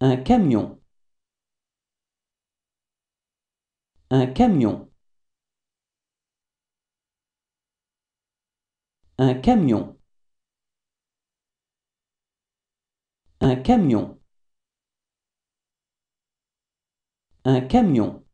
Un camion. Un camion. Un camion. Un camion. Un camion.